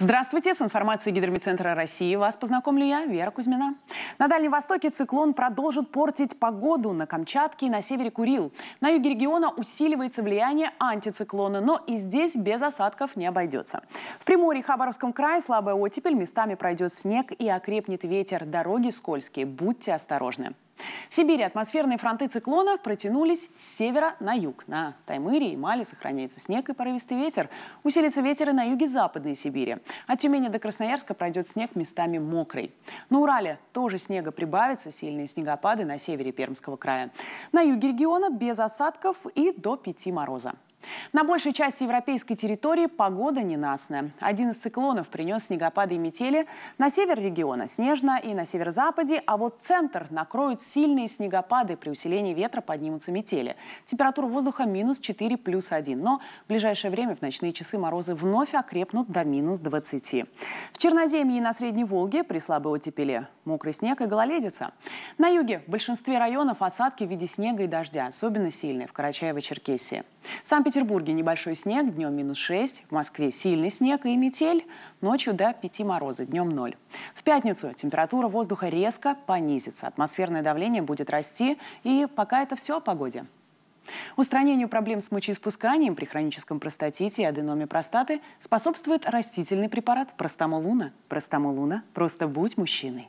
Здравствуйте, с информацией Гидрометцентра России вас познакомлю я, Вера Кузьмина. На Дальнем Востоке циклон продолжит портить погоду на Камчатке и на севере Курил. На юге региона усиливается влияние антициклона, но и здесь без осадков не обойдется. В Приморье и Хабаровском крае слабая оттепель, местами пройдет снег и окрепнет ветер. Дороги скользкие, будьте осторожны. В Сибири атмосферные фронты циклона протянулись с севера на юг. На Таймыре и Мали сохраняется снег и порывистый ветер. Усилится ветер и на юге Западной Сибири. От Тюмени до Красноярска пройдет снег местами мокрый. На Урале тоже снега прибавится, сильные снегопады на севере Пермского края. На юге региона без осадков и до 5 мороза. На большей части европейской территории погода ненастная. Один из циклонов принес снегопады и метели. На север региона снежно и на северо-западе, а вот центр накроют сильные снегопады. При усилении ветра поднимутся метели. Температура воздуха минус 4, плюс 1. Но в ближайшее время в ночные часы морозы вновь окрепнут до минус 20. В Черноземье и на Средней Волге при слабой оттепели мокрый снег и гололедица. На юге в большинстве районов осадки в виде снега и дождя, особенно сильные в Карачаево-Черкесии. В Санкт-Петербурге небольшой снег, днем минус 6, в Москве сильный снег и метель, ночью до 5 мороза, днем 0. В пятницу температура воздуха резко понизится, атмосферное давление будет расти, и пока это все о погоде. Устранению проблем с мочеиспусканием при хроническом простатите и аденоме простаты способствует растительный препарат Простамолуна. Простамолуна просто будь мужчиной.